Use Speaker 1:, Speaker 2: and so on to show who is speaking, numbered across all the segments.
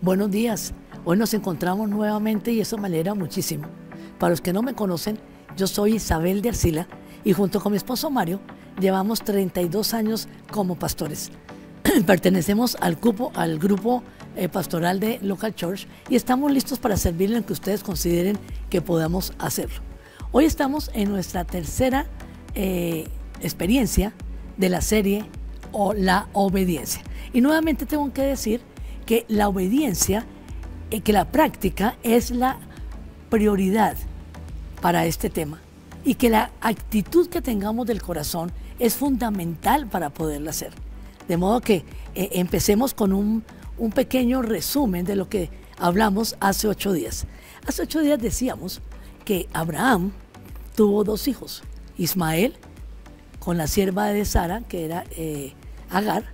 Speaker 1: Buenos días. Hoy nos encontramos nuevamente y eso me alegra muchísimo. Para los que no me conocen, yo soy Isabel de Arcila y junto con mi esposo Mario llevamos 32 años como pastores. Pertenecemos al, cupo, al grupo eh, pastoral de Local Church y estamos listos para servir en lo que ustedes consideren que podamos hacerlo. Hoy estamos en nuestra tercera eh, experiencia de la serie o la obediencia. Y nuevamente tengo que decir que la obediencia, eh, que la práctica es la prioridad para este tema y que la actitud que tengamos del corazón es fundamental para poderla hacer. De modo que eh, empecemos con un, pequeño resumen de lo que hablamos hace ocho días. Hace ocho días decíamos que Abraham tuvo dos hijos, Ismael con la sierva de Sara, que era eh, Agar,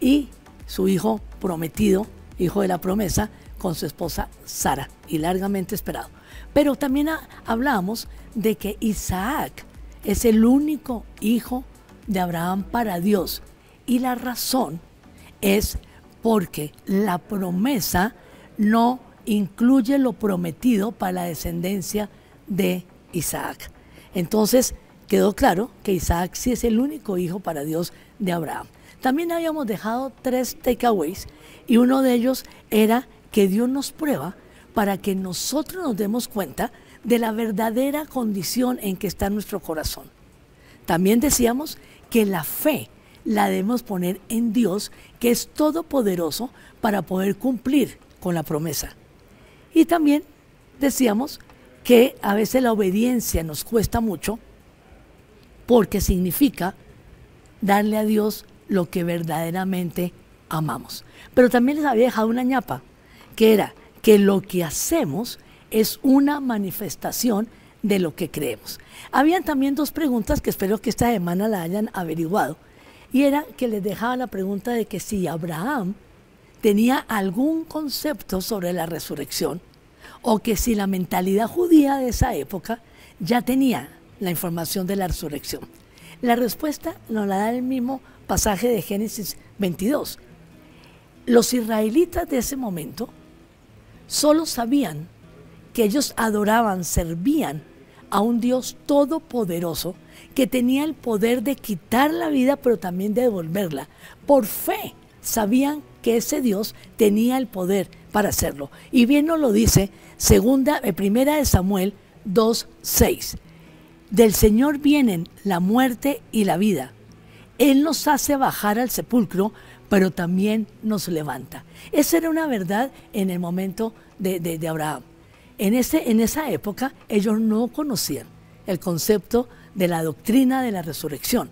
Speaker 1: y su hijo prometido, hijo de la promesa, con su esposa Sara, y largamente esperado. Pero también hablamos de que Isaac es el único hijo de Abraham para Dios. Y la razón es porque la promesa no incluye lo prometido para la descendencia de Isaac. Entonces quedó claro que Isaac sí es el único hijo para Dios de Abraham. También habíamos dejado tres takeaways y uno de ellos era que Dios nos prueba para que nosotros nos demos cuenta de la verdadera condición en que está nuestro corazón. También decíamos que la fe la debemos poner en Dios, que es todopoderoso para poder cumplir con la promesa. Y también decíamos que a veces la obediencia nos cuesta mucho porque significa darle a Dios lo que verdaderamente amamos. Pero también les había dejado una ñapa, que era que lo que hacemos es una manifestación de lo que creemos. Habían también dos preguntas que espero que esta semana la hayan averiguado. Y era que les dejaba la pregunta de que si Abraham tenía algún concepto sobre la resurrección o que si la mentalidad judía de esa época ya tenía la información de la resurrección. La respuesta nos la da el mismo pasaje de Génesis 22. Los israelitas de ese momento solo sabían que ellos adoraban, servían a un Dios todopoderoso que tenía el poder de quitar la vida pero también de devolverla. Por fe sabían que ese Dios tenía el poder para hacerlo. Y bien nos lo dice segunda, eh, primera de Samuel 2.6. Del Señor vienen la muerte y la vida, él nos hace bajar al sepulcro, pero también nos levanta. Esa era una verdad en el momento de, Abraham. En, esa época ellos no conocían el concepto de la doctrina de la resurrección.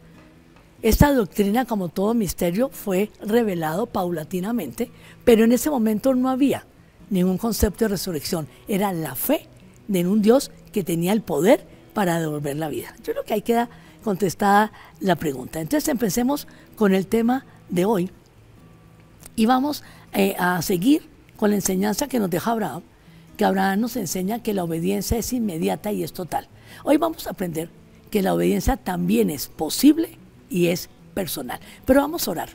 Speaker 1: Esta doctrina, como todo misterio, fue revelado paulatinamente, pero en ese momento no había ningún concepto de resurrección. Era la fe en un Dios que tenía el poder para devolver la vida. Yo creo que que queda contestada la pregunta. Entonces empecemos con el tema de hoy y vamos eh, a seguir con la enseñanza que nos deja Abraham, que Abraham nos enseña que la obediencia es inmediata y es total. Hoy vamos a aprender que la obediencia también es posible y es personal. Pero vamos a orar.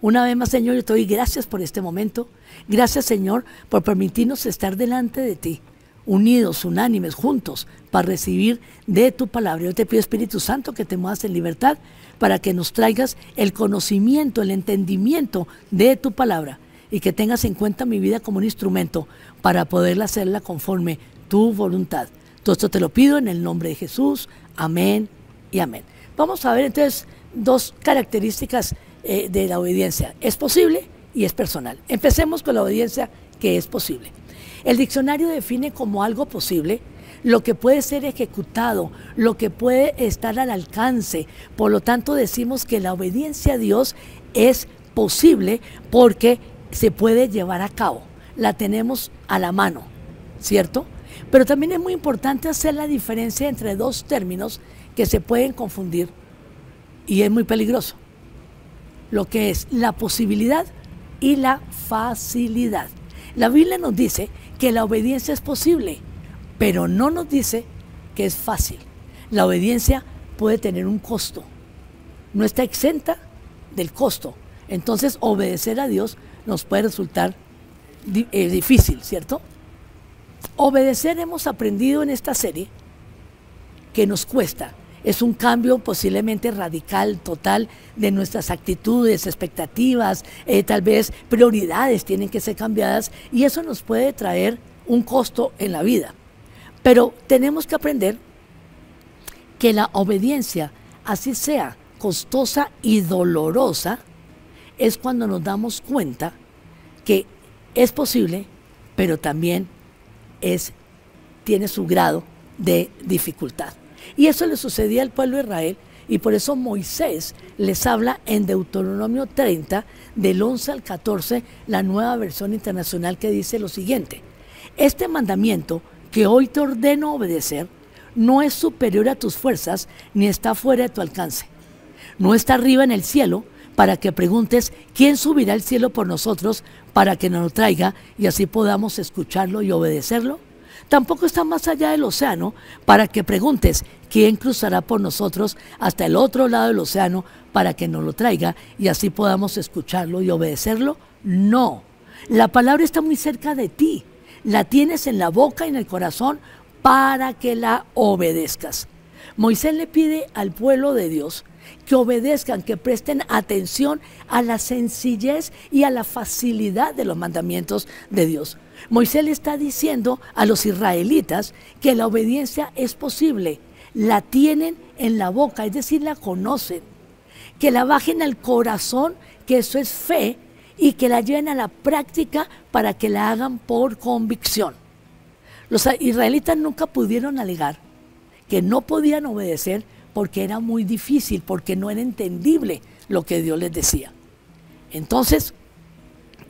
Speaker 1: Una vez más, Señor, yo te doy gracias por este momento. Gracias, Señor, por permitirnos estar delante de ti unidos, unánimes, juntos, para recibir de tu palabra. Yo te pido, Espíritu Santo, que te muevas en libertad para que nos traigas el conocimiento, el entendimiento de tu palabra y que tengas en cuenta mi vida como un instrumento para poderla hacerla conforme tu voluntad. Todo esto te lo pido en el nombre de Jesús. Amén y amén. Vamos a ver entonces dos características eh, de la obediencia. Es posible y es personal. Empecemos con la obediencia que es posible. El diccionario define como algo posible lo que puede ser ejecutado, lo que puede estar al alcance. Por lo tanto, decimos que la obediencia a Dios es posible porque se puede llevar a cabo, la tenemos a la mano, ¿cierto? Pero también es muy importante hacer la diferencia entre dos términos que se pueden confundir y es muy peligroso. Lo que es la posibilidad y la facilidad. La Biblia nos dice que la obediencia es posible, pero no nos dice que es fácil. La obediencia puede tener un costo. No está exenta del costo. Entonces, obedecer a Dios nos puede resultar eh, difícil, ¿cierto? Obedecer hemos aprendido en esta serie que nos cuesta, es un cambio posiblemente radical, total, de nuestras actitudes, expectativas, eh, tal vez prioridades tienen que ser cambiadas y eso nos puede traer un costo en la vida. Pero tenemos que aprender que la obediencia, así sea costosa y dolorosa, es cuando nos damos cuenta que es posible, pero también es, tiene su grado de dificultad. Y eso le sucedía al pueblo de Israel y por eso Moisés les habla en Deuteronomio 30, del 11 al 14, la nueva versión internacional que dice lo siguiente. Este mandamiento que hoy te ordeno obedecer no es superior a tus fuerzas ni está fuera de tu alcance. No está arriba en el cielo para que preguntes quién subirá al cielo por nosotros para que nos lo traiga y así podamos escucharlo y obedecerlo. Tampoco está más allá del océano para que preguntes quién cruzará por nosotros hasta el otro lado del océano para que nos lo traiga y así podamos escucharlo y obedecerlo. No, la palabra está muy cerca de ti. La tienes en la boca y en el corazón para que la obedezcas. Moisés le pide al pueblo de Dios que obedezcan, que presten atención a la sencillez y a la facilidad de los mandamientos de Dios. Moisés le está diciendo a los israelitas que la obediencia es posible, la tienen en la boca, es decir, la conocen, que la bajen al corazón, que eso es fe, y que la lleven a la práctica para que la hagan por convicción. Los israelitas nunca pudieron alegar que no podían obedecer porque era muy difícil, porque no era entendible lo que Dios les decía. Entonces,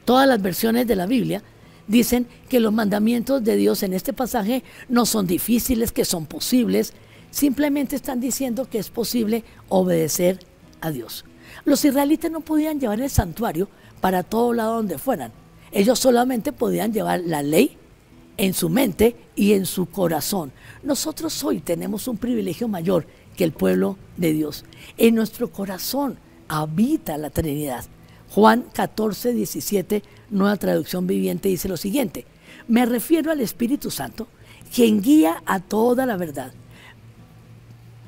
Speaker 1: todas las versiones de la Biblia dicen que los mandamientos de Dios en este pasaje no son difíciles, que son posibles, simplemente están diciendo que es posible obedecer a Dios. Los israelitas no podían llevar el santuario para todo lado donde fueran. Ellos solamente podían llevar la ley en su mente y en su corazón. Nosotros hoy tenemos un privilegio mayor que el pueblo de Dios. En nuestro corazón habita la Trinidad. Juan 14, 17, nueva traducción viviente, dice lo siguiente. Me refiero al Espíritu Santo, quien guía a toda la verdad.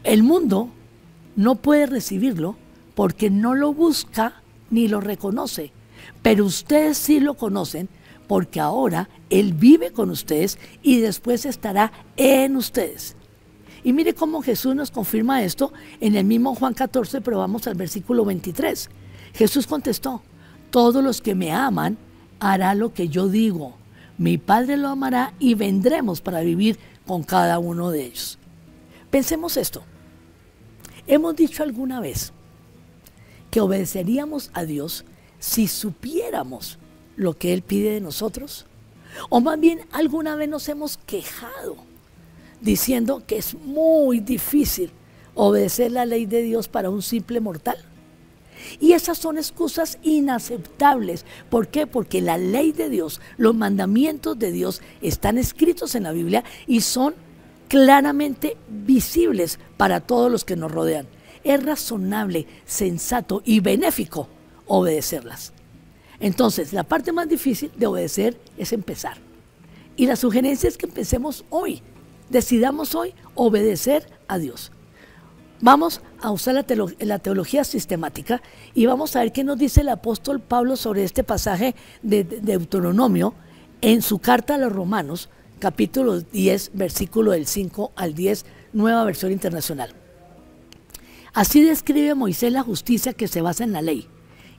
Speaker 1: El mundo no puede recibirlo porque no lo busca ni lo reconoce, pero ustedes sí lo conocen porque ahora Él vive con ustedes y después estará en ustedes. Y mire cómo Jesús nos confirma esto en el mismo Juan 14, pero vamos al versículo 23. Jesús contestó, todos los que me aman hará lo que yo digo. Mi Padre lo amará y vendremos para vivir con cada uno de ellos. Pensemos esto. Hemos dicho alguna vez que obedeceríamos a Dios si supiéramos lo que Él pide de nosotros. O más bien alguna vez nos hemos quejado diciendo que es muy difícil obedecer la ley de Dios para un simple mortal. Y esas son excusas inaceptables. ¿Por qué? Porque la ley de Dios, los mandamientos de Dios están escritos en la Biblia y son claramente visibles para todos los que nos rodean. Es razonable, sensato y benéfico obedecerlas. Entonces, la parte más difícil de obedecer es empezar. Y la sugerencia es que empecemos hoy Decidamos hoy obedecer a Dios. Vamos a usar la, teología sistemática y vamos a ver qué nos dice el apóstol Pablo sobre este pasaje de, de Deuteronomio en su carta a los Romanos, capítulo 10, versículo del 5 al 10, nueva versión internacional. Así describe Moisés la justicia que se basa en la ley.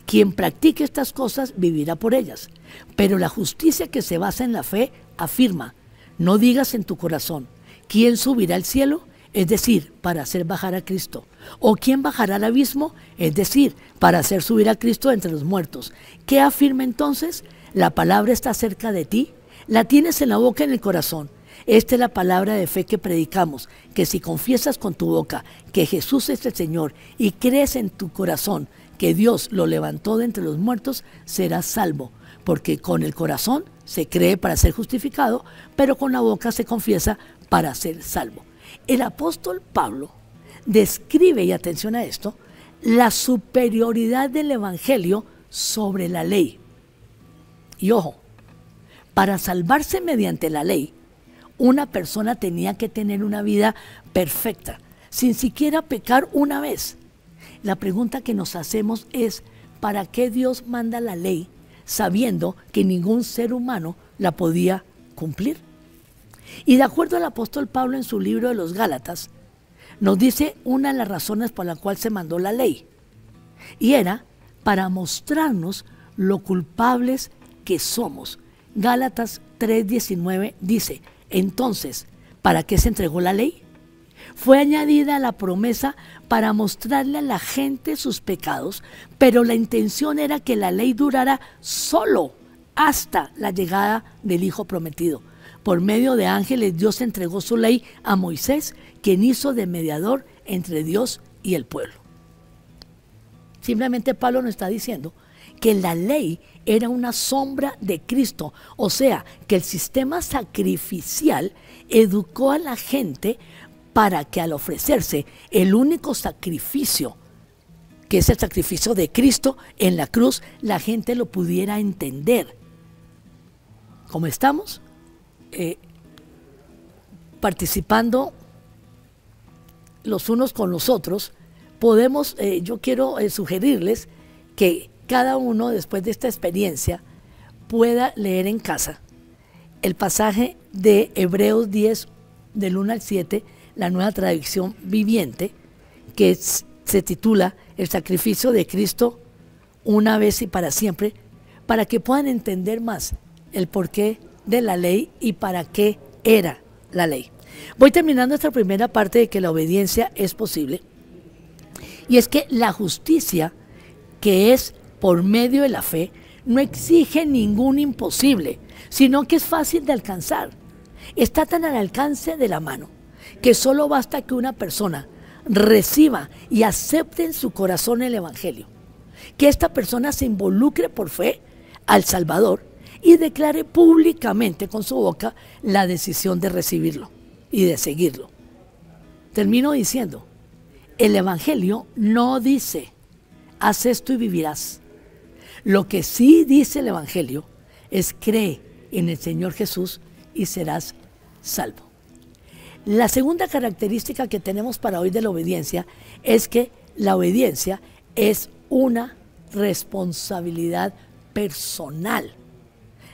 Speaker 1: Quien practique estas cosas vivirá por ellas, pero la justicia que se basa en la fe afirma, no digas en tu corazón, ¿quién subirá al cielo? Es decir, para hacer bajar a Cristo. ¿O quién bajará al abismo? Es decir, para hacer subir a Cristo entre los muertos. ¿Qué afirma entonces? La palabra está cerca de ti, la tienes en la boca y en el corazón. Esta es la palabra de fe que predicamos, que si confiesas con tu boca que Jesús es el Señor y crees en tu corazón que Dios lo levantó de entre los muertos, serás salvo, porque con el corazón se cree para ser justificado, pero con la boca se confiesa para ser salvo. El apóstol Pablo describe, y atención a esto, la superioridad del Evangelio sobre la ley. Y ojo, para salvarse mediante la ley, una persona tenía que tener una vida perfecta, sin siquiera pecar una vez. La pregunta que nos hacemos es, ¿para qué Dios manda la ley sabiendo que ningún ser humano la podía cumplir? Y de acuerdo al apóstol Pablo en su libro de los Gálatas, nos dice una de las razones por la cual se mandó la ley. Y era para mostrarnos lo culpables que somos. Gálatas 3:19 dice, entonces, ¿para qué se entregó la ley? Fue añadida la promesa para mostrarle a la gente sus pecados, pero la intención era que la ley durara solo hasta la llegada del Hijo prometido. Por medio de ángeles Dios entregó su ley a Moisés, quien hizo de mediador entre Dios y el pueblo. Simplemente Pablo nos está diciendo que la ley era una sombra de Cristo, o sea, que el sistema sacrificial educó a la gente para que al ofrecerse el único sacrificio, que es el sacrificio de Cristo en la cruz, la gente lo pudiera entender. ¿Cómo estamos? Eh, participando los unos con los otros, podemos, eh, yo quiero eh, sugerirles que cada uno después de esta experiencia pueda leer en casa el pasaje de Hebreos 10 del 1 al 7, la nueva tradición viviente, que se titula El sacrificio de Cristo una vez y para siempre, para que puedan entender más el porqué de la ley y para qué era la ley. Voy terminando esta primera parte de que la obediencia es posible. Y es que la justicia, que es por medio de la fe, no exige ningún imposible, sino que es fácil de alcanzar. Está tan al alcance de la mano que solo basta que una persona reciba y acepte en su corazón el Evangelio, que esta persona se involucre por fe al Salvador y declare públicamente con su boca la decisión de recibirlo y de seguirlo. Termino diciendo, el Evangelio no dice, haz esto y vivirás. Lo que sí dice el Evangelio es cree en el Señor Jesús y serás salvo. La segunda característica que tenemos para hoy de la obediencia es que la obediencia es una responsabilidad personal.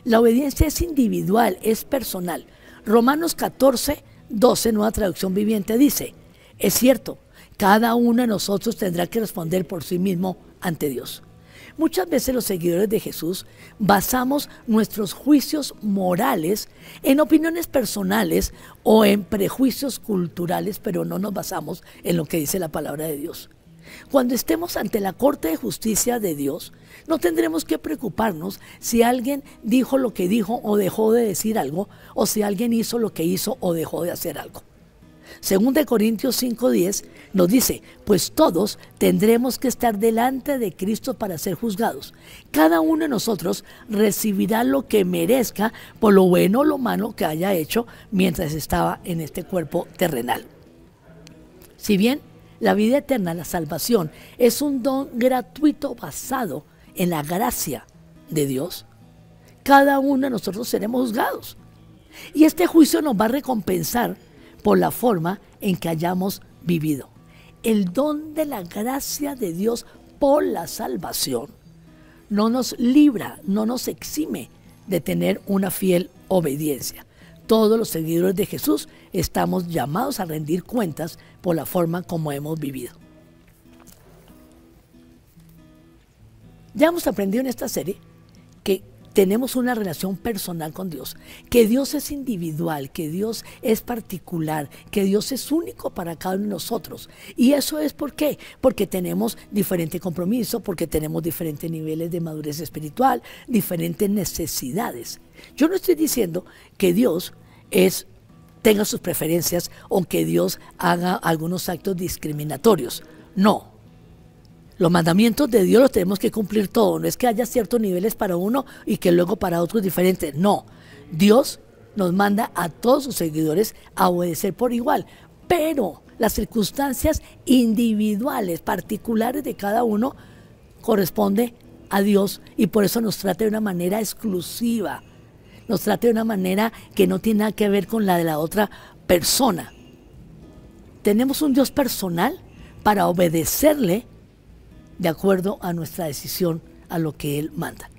Speaker 1: La obediencia es individual, es personal. Romanos 14, 12, nueva traducción viviente, dice, es cierto, cada uno de nosotros tendrá que responder por sí mismo ante Dios. Muchas veces los seguidores de Jesús basamos nuestros juicios morales en opiniones personales o en prejuicios culturales, pero no nos basamos en lo que dice la palabra de Dios. Cuando estemos ante la Corte de Justicia de Dios, no tendremos que preocuparnos si alguien dijo lo que dijo o dejó de decir algo, o si alguien hizo lo que hizo o dejó de hacer algo. Según de Corintios 5:10 nos dice, pues todos tendremos que estar delante de Cristo para ser juzgados. Cada uno de nosotros recibirá lo que merezca por lo bueno o lo malo que haya hecho mientras estaba en este cuerpo terrenal. Si bien la vida eterna, la salvación, es un don gratuito basado en la gracia de Dios. Cada uno de nosotros seremos juzgados. Y este juicio nos va a recompensar por la forma en que hayamos vivido. El don de la gracia de Dios por la salvación no nos libra, no nos exime de tener una fiel obediencia. Todos los seguidores de Jesús estamos llamados a rendir cuentas por la forma como hemos vivido. Ya hemos aprendido en esta serie tenemos una relación personal con Dios, que Dios es individual, que Dios es particular, que Dios es único para cada uno de nosotros. Y eso es por qué, porque tenemos diferente compromiso, porque tenemos diferentes niveles de madurez espiritual, diferentes necesidades. Yo no estoy diciendo que Dios es tenga sus preferencias o que Dios haga algunos actos discriminatorios. No, los mandamientos de Dios los tenemos que cumplir todos. No es que haya ciertos niveles para uno y que luego para otros diferentes. No. Dios nos manda a todos sus seguidores a obedecer por igual. Pero las circunstancias individuales, particulares de cada uno, corresponde a Dios y por eso nos trata de una manera exclusiva. Nos trata de una manera que no tiene nada que ver con la de la otra persona. Tenemos un Dios personal para obedecerle de acuerdo a nuestra decisión, a lo que Él manda.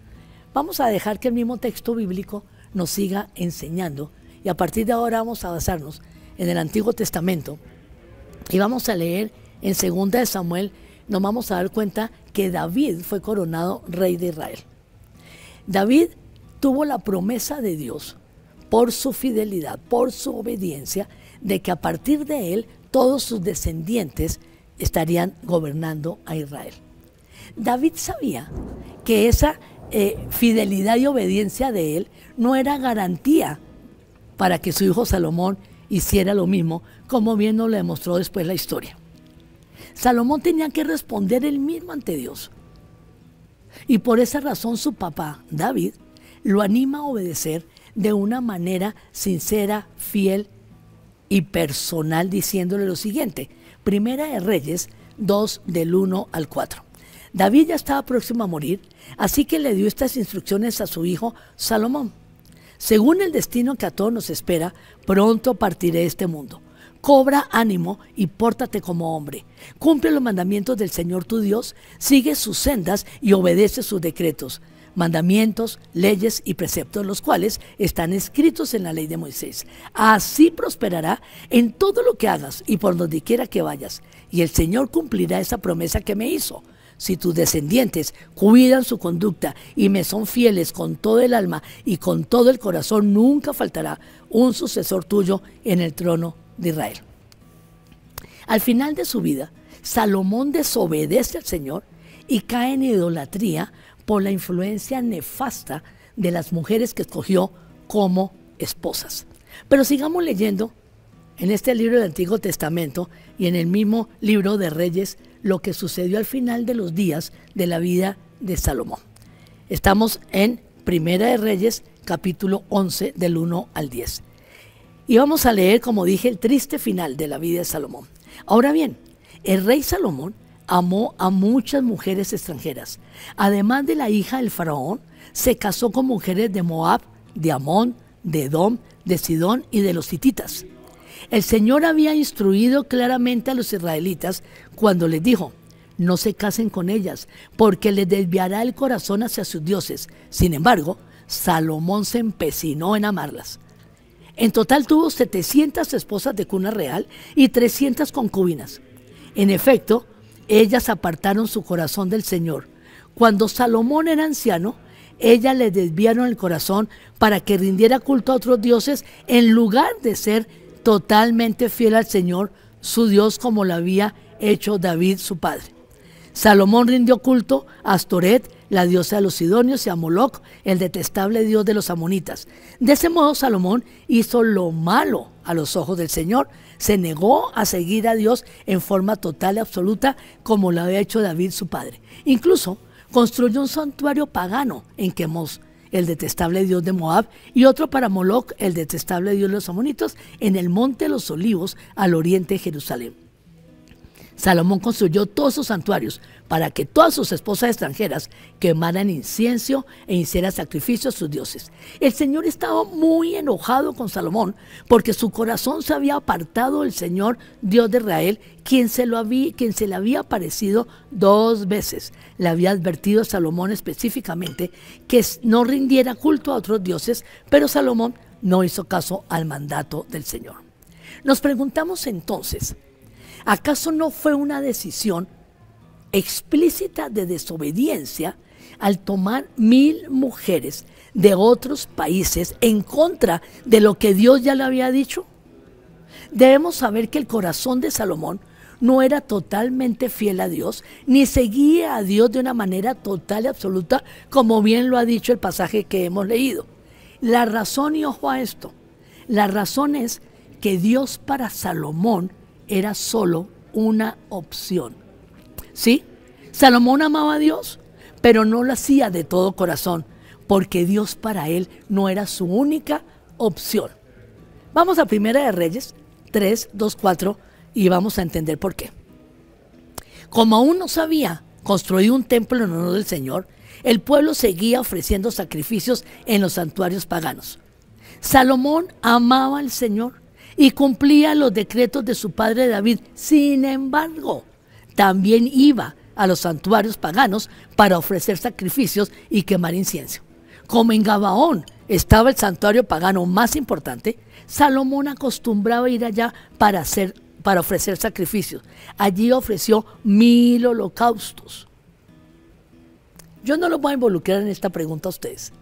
Speaker 1: Vamos a dejar que el mismo texto bíblico nos siga enseñando y a partir de ahora vamos a basarnos en el Antiguo Testamento y vamos a leer en 2 de Samuel, nos vamos a dar cuenta que David fue coronado rey de Israel. David tuvo la promesa de Dios por su fidelidad, por su obediencia, de que a partir de él todos sus descendientes estarían gobernando a Israel. David sabía que esa eh, fidelidad y obediencia de él no era garantía para que su hijo Salomón hiciera lo mismo, como bien nos lo demostró después la historia. Salomón tenía que responder él mismo ante Dios. Y por esa razón su papá, David, lo anima a obedecer de una manera sincera, fiel y personal, diciéndole lo siguiente. Primera de Reyes 2 del 1 al 4. David ya estaba próximo a morir, así que le dio estas instrucciones a su hijo Salomón. Según el destino que a todos nos espera, pronto partiré de este mundo. Cobra ánimo y pórtate como hombre. Cumple los mandamientos del Señor tu Dios, sigue sus sendas y obedece sus decretos, mandamientos, leyes y preceptos, los cuales están escritos en la ley de Moisés. Así prosperará en todo lo que hagas y por donde quiera que vayas. Y el Señor cumplirá esa promesa que me hizo si tus descendientes cuidan su conducta y me son fieles con todo el alma y con todo el corazón, nunca faltará un sucesor tuyo en el trono de Israel. Al final de su vida, Salomón desobedece al Señor y cae en idolatría por la influencia nefasta de las mujeres que escogió como esposas. Pero sigamos leyendo en este libro del Antiguo Testamento y en el mismo libro de Reyes, lo que sucedió al final de los días de la vida de Salomón. Estamos en Primera de Reyes, capítulo 11, del 1 al 10. Y vamos a leer, como dije, el triste final de la vida de Salomón. Ahora bien, el rey Salomón amó a muchas mujeres extranjeras. Además de la hija del faraón, se casó con mujeres de Moab, de Amón, de Edom, de Sidón y de los hititas. El Señor había instruido claramente a los israelitas cuando les dijo, no se casen con ellas, porque les desviará el corazón hacia sus dioses. Sin embargo, Salomón se empecinó en amarlas. En total tuvo 700 esposas de cuna real y 300 concubinas. En efecto, ellas apartaron su corazón del Señor. Cuando Salomón era anciano, ellas le desviaron el corazón para que rindiera culto a otros dioses en lugar de ser totalmente fiel al Señor, su Dios, como lo había hecho David, su padre. Salomón rindió culto a Astoret, la diosa de los Sidonios, y a Moloch, el detestable dios de los amonitas. De ese modo, Salomón hizo lo malo a los ojos del Señor. Se negó a seguir a Dios en forma total y absoluta, como lo había hecho David, su padre. Incluso construyó un santuario pagano en Quemos, el detestable dios de Moab, y otro para Moloch, el detestable dios de los amonitos, en el monte de los olivos al oriente de Jerusalén. Salomón construyó todos sus santuarios para que todas sus esposas extranjeras quemaran incienso e hicieran sacrificio a sus dioses. El Señor estaba muy enojado con Salomón porque su corazón se había apartado del Señor Dios de Israel, quien se, lo había, quien se le había aparecido dos veces. Le había advertido a Salomón específicamente que no rindiera culto a otros dioses, pero Salomón no hizo caso al mandato del Señor. Nos preguntamos entonces, ¿Acaso no fue una decisión explícita de desobediencia al tomar mil mujeres de otros países en contra de lo que Dios ya le había dicho? Debemos saber que el corazón de Salomón no era totalmente fiel a Dios, ni seguía a Dios de una manera total y absoluta, como bien lo ha dicho el pasaje que hemos leído. La razón, y ojo a esto, la razón es que Dios para Salomón era solo una opción. ¿Sí? Salomón amaba a Dios, pero no lo hacía de todo corazón, porque Dios para él no era su única opción. Vamos a Primera de Reyes 3, 2, 4 y vamos a entender por qué. Como aún no sabía construir un templo en honor del Señor, el pueblo seguía ofreciendo sacrificios en los santuarios paganos. Salomón amaba al Señor y cumplía los decretos de su padre David. Sin embargo, también iba a los santuarios paganos para ofrecer sacrificios y quemar incienso. Como en Gabaón estaba el santuario pagano más importante, Salomón acostumbraba ir allá para, hacer, para ofrecer sacrificios. Allí ofreció mil holocaustos. Yo no los voy a involucrar en esta pregunta a ustedes,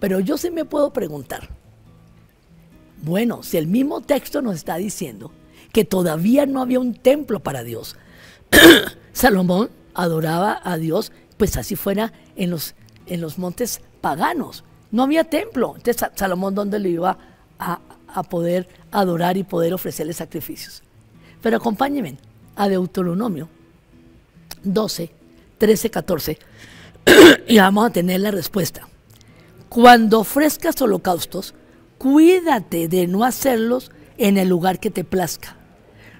Speaker 1: pero yo sí me puedo preguntar. Bueno, si el mismo texto nos está diciendo que todavía no había un templo para Dios, Salomón adoraba a Dios, pues así fuera en los, en los montes paganos. No había templo. Entonces, Salomón, ¿dónde le iba a, a poder adorar y poder ofrecerle sacrificios? Pero acompáñenme a Deuteronomio 12, 13, 14, y vamos a tener la respuesta. Cuando ofrezcas holocaustos, cuídate de no hacerlos en el lugar que te plazca.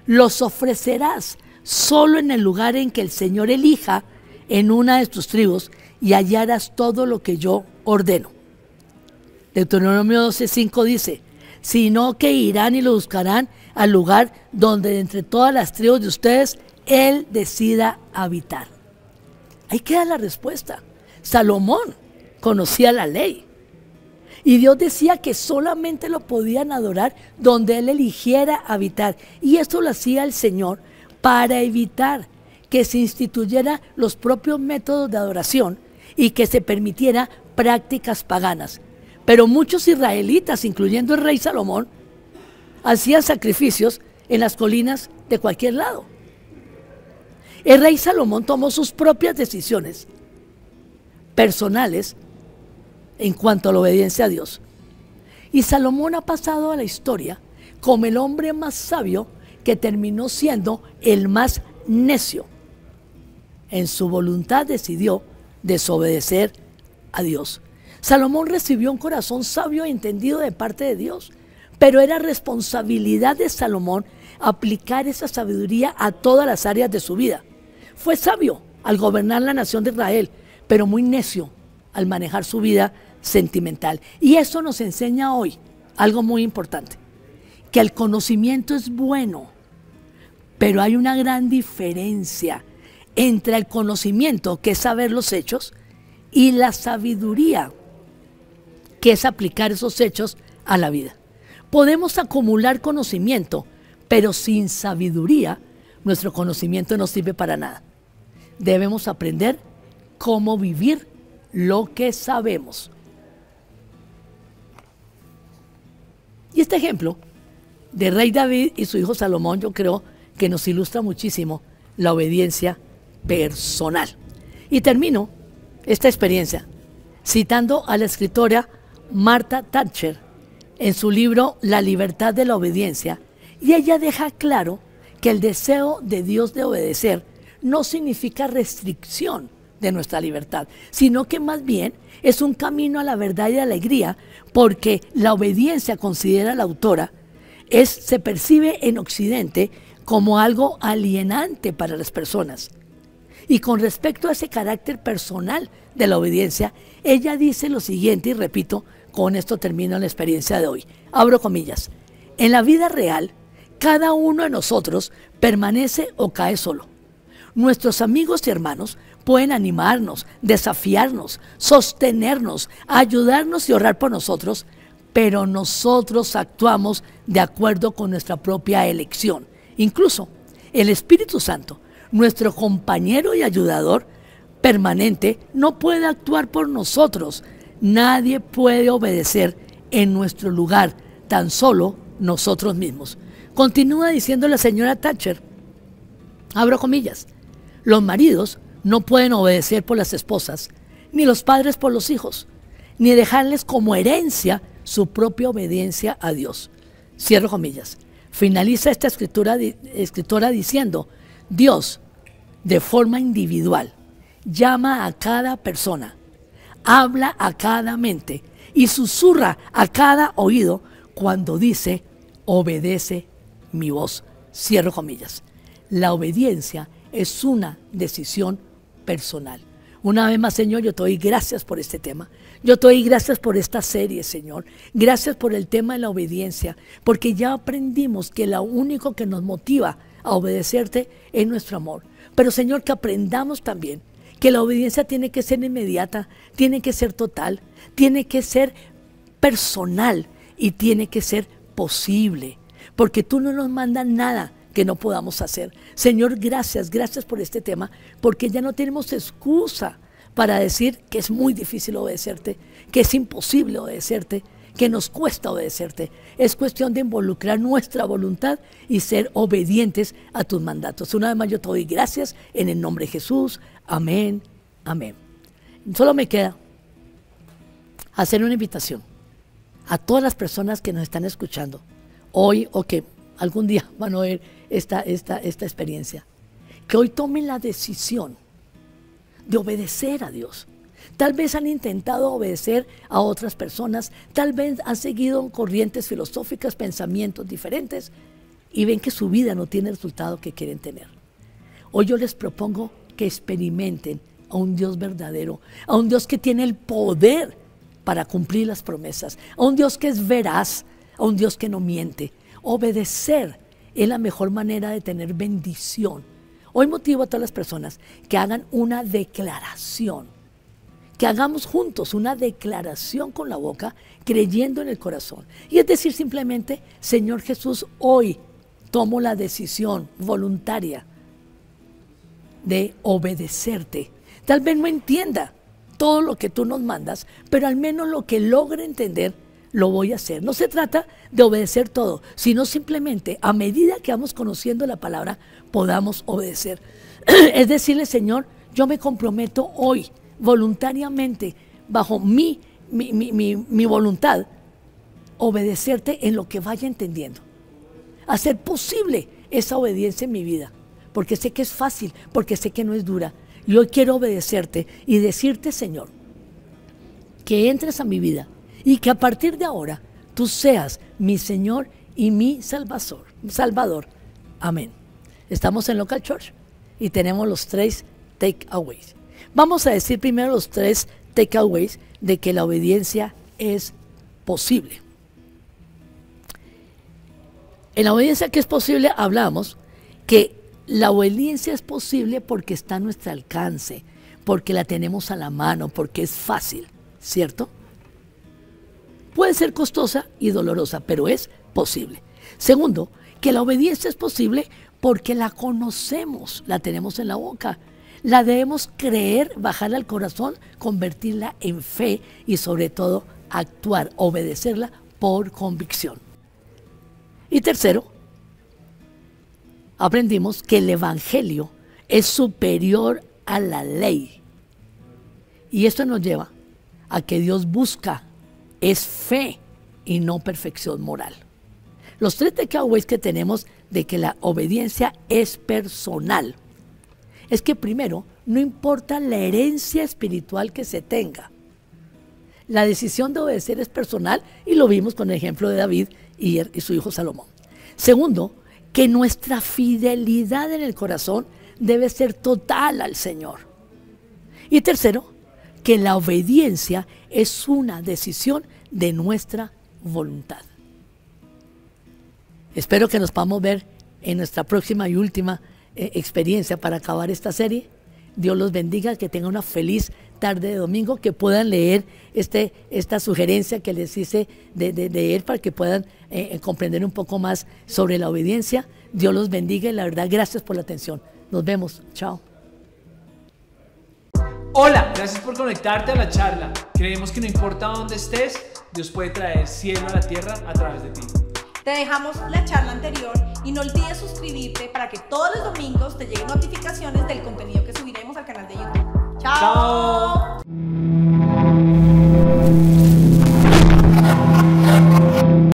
Speaker 1: Los ofrecerás solo en el lugar en que el Señor elija en una de tus tribus y hallarás todo lo que yo ordeno. Deuteronomio 12:5 dice, sino que irán y lo buscarán al lugar donde entre todas las tribus de ustedes Él decida habitar. Ahí queda la respuesta. Salomón conocía la ley, y Dios decía que solamente lo podían adorar donde Él eligiera habitar. Y esto lo hacía el Señor para evitar que se instituyeran los propios métodos de adoración y que se permitiera prácticas paganas. Pero muchos israelitas, incluyendo el rey Salomón, hacían sacrificios en las colinas de cualquier lado. El rey Salomón tomó sus propias decisiones personales en cuanto a la obediencia a Dios. Y Salomón ha pasado a la historia como el hombre más sabio que terminó siendo el más necio. En su voluntad decidió desobedecer a Dios. Salomón recibió un corazón sabio e entendido de parte de Dios, pero era responsabilidad de Salomón aplicar esa sabiduría a todas las áreas de su vida. Fue sabio al gobernar la nación de Israel, pero muy necio al manejar su vida sentimental. Y eso nos enseña hoy algo muy importante, que el conocimiento es bueno, pero hay una gran diferencia entre el conocimiento, que es saber los hechos, y la sabiduría, que es aplicar esos hechos a la vida. Podemos acumular conocimiento, pero sin sabiduría nuestro conocimiento no sirve para nada. Debemos aprender cómo vivir lo que sabemos. Y este ejemplo de Rey David y su hijo Salomón yo creo que nos ilustra muchísimo la obediencia personal. Y termino esta experiencia citando a la escritora Marta Thatcher en su libro La libertad de la obediencia, y ella deja claro que el deseo de Dios de obedecer no significa restricción, de nuestra libertad, sino que más bien es un camino a la verdad y alegría, porque la obediencia, considera la autora, es, se percibe en Occidente como algo alienante para las personas. Y con respecto a ese carácter personal de la obediencia, ella dice lo siguiente, y repito, con esto termino la experiencia de hoy. Abro comillas. En la vida real, cada uno de nosotros permanece o cae solo. Nuestros amigos y hermanos pueden animarnos, desafiarnos, sostenernos, ayudarnos y orar por nosotros, pero nosotros actuamos de acuerdo con nuestra propia elección. Incluso el Espíritu Santo, nuestro compañero y ayudador permanente, no puede actuar por nosotros. Nadie puede obedecer en nuestro lugar, tan solo nosotros mismos. Continúa diciendo la señora Thatcher, abro comillas, los maridos no pueden obedecer por las esposas, ni los padres por los hijos, ni dejarles como herencia su propia obediencia a Dios. Cierro comillas. Finaliza esta escritura, escritora diciendo, Dios, de forma individual, llama a cada persona, habla a cada mente y susurra a cada oído cuando dice, obedece mi voz. Cierro comillas. La obediencia es una decisión personal. Una vez más, Señor, yo te doy gracias por este tema. Yo te doy gracias por esta serie, Señor. Gracias por el tema de la obediencia, porque ya aprendimos que lo único que nos motiva a obedecerte es nuestro amor. Pero, Señor, que aprendamos también que la obediencia tiene que ser inmediata, tiene que ser total, tiene que ser personal y tiene que ser posible. Porque tú no nos mandas nada que no podamos hacer. Señor, gracias, gracias por este tema, porque ya no tenemos excusa para decir que es muy difícil obedecerte, que es imposible obedecerte, que nos cuesta obedecerte. Es cuestión de involucrar nuestra voluntad y ser obedientes a tus mandatos. Una vez más yo te doy gracias en el nombre de Jesús. Amén, amén. Solo me queda hacer una invitación a todas las personas que nos están escuchando hoy o que algún día van a oír esta, esta, experiencia. Que hoy tomen la decisión de obedecer a Dios. Tal vez han intentado obedecer a otras personas, tal vez han seguido corrientes filosóficas, pensamientos diferentes y ven que su vida no tiene el resultado que quieren tener. Hoy yo les propongo que experimenten a un Dios verdadero, a un Dios que tiene el poder para cumplir las promesas, a un Dios que es veraz, a un Dios que no miente. Obedecer es la mejor manera de tener bendición. Hoy motivo a todas las personas que hagan una declaración, que hagamos juntos una declaración con la boca, creyendo en el corazón. Y es decir simplemente, Señor Jesús, hoy tomo la decisión voluntaria de obedecerte. Tal vez no entienda todo lo que tú nos mandas, pero al menos lo que logre entender lo voy a hacer. No se trata de obedecer todo, sino simplemente a medida que vamos conociendo la palabra, podamos obedecer. es decirle, Señor, yo me comprometo hoy voluntariamente, bajo mi, mi voluntad, obedecerte en lo que vaya entendiendo. Hacer posible esa obediencia en mi vida, porque sé que es fácil, porque sé que no es dura. Yo quiero obedecerte y decirte, Señor, que entres a mi vida, y que a partir de ahora tú seas mi Señor y mi Salvador. Salvador. Amén. Estamos en Local Church y tenemos los tres takeaways. Vamos a decir primero los tres takeaways de que la obediencia es posible. En la obediencia que es posible hablamos que la obediencia es posible porque está a nuestro alcance, porque la tenemos a la mano, porque es fácil, ¿cierto? Puede ser costosa y dolorosa, pero es posible. Segundo, que la obediencia es posible porque la conocemos, la tenemos en la boca. La debemos creer, bajarla al corazón, convertirla en fe y sobre todo actuar, obedecerla por convicción. Y tercero, aprendimos que el Evangelio es superior a la ley. Y esto nos lleva a que Dios busca es fe y no perfección moral. Los tres takeaways que tenemos de que la obediencia es personal es que primero, no importa la herencia espiritual que se tenga, la decisión de obedecer es personal y lo vimos con el ejemplo de David y su hijo Salomón. Segundo, que nuestra fidelidad en el corazón debe ser total al Señor. Y tercero, que la obediencia es una decisión de nuestra voluntad. Espero que nos podamos ver en nuestra próxima y última eh, experiencia para acabar esta serie. Dios los bendiga, que tengan una feliz tarde de domingo, que puedan leer este, esta sugerencia que les hice de, de, para que puedan eh, eh, comprender un poco más sobre la obediencia. Dios los bendiga y la verdad, gracias por la atención. Nos vemos. Chao. Hola, gracias por conectarte a la charla. Creemos que no importa dónde estés, Dios puede traer cielo a la tierra a través de ti. Te dejamos la charla anterior y no olvides suscribirte para que todos los domingos te lleguen notificaciones del contenido que subiremos al canal de YouTube. ¡Chao!